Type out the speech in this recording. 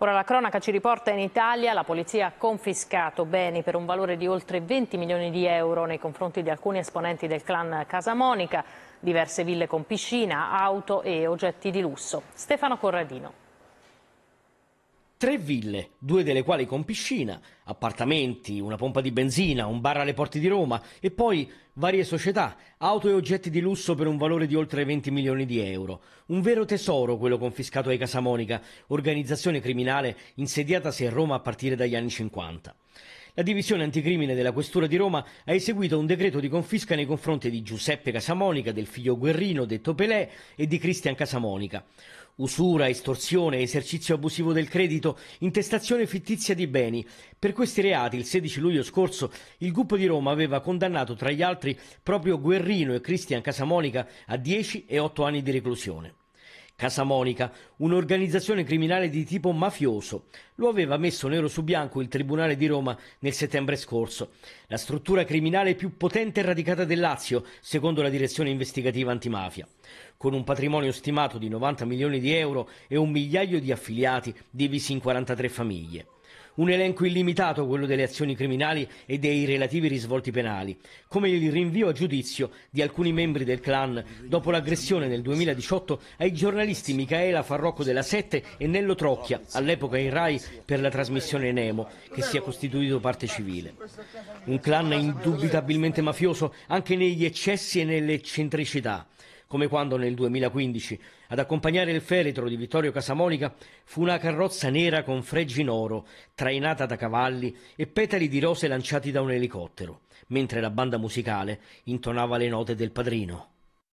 Ora la cronaca ci riporta in Italia, la polizia ha confiscato beni per un valore di oltre 20 milioni di euro nei confronti di alcuni esponenti del clan Casa Monica, diverse ville con piscina, auto e oggetti di lusso. Stefano Corradino. Tre ville, due delle quali con piscina, appartamenti, una pompa di benzina, un bar alle porte di Roma e poi varie società, auto e oggetti di lusso per un valore di oltre 20 milioni di euro. Un vero tesoro quello confiscato ai Casamonica, organizzazione criminale insediatasi a Roma a partire dagli anni 50. La divisione anticrimine della Questura di Roma ha eseguito un decreto di confisca nei confronti di Giuseppe Casamonica, del figlio Guerrino, detto Pelé, e di Cristian Casamonica. Usura, estorsione, esercizio abusivo del credito, intestazione fittizia di beni. Per questi reati, il 16 luglio scorso, il gruppo di Roma aveva condannato tra gli altri proprio Guerrino e Cristian Casamonica a 10 e 8 anni di reclusione. Casa Monica, un'organizzazione criminale di tipo mafioso. Lo aveva messo nero su bianco il Tribunale di Roma nel settembre scorso. La struttura criminale più potente e radicata del Lazio, secondo la direzione investigativa antimafia. Con un patrimonio stimato di 90 milioni di euro e un migliaio di affiliati divisi in 43 famiglie. Un elenco illimitato quello delle azioni criminali e dei relativi risvolti penali, come il rinvio a giudizio di alcuni membri del clan dopo l'aggressione nel 2018 ai giornalisti Micaela Farrocco della Sette e Nello Trocchia, all'epoca in RAI per la trasmissione Nemo, che si è costituito parte civile. Un clan indubitabilmente mafioso anche negli eccessi e nelle eccentricità come quando nel 2015 ad accompagnare il feretro di Vittorio Casamonica fu una carrozza nera con fregi in oro, trainata da cavalli e petali di rose lanciati da un elicottero, mentre la banda musicale intonava le note del padrino.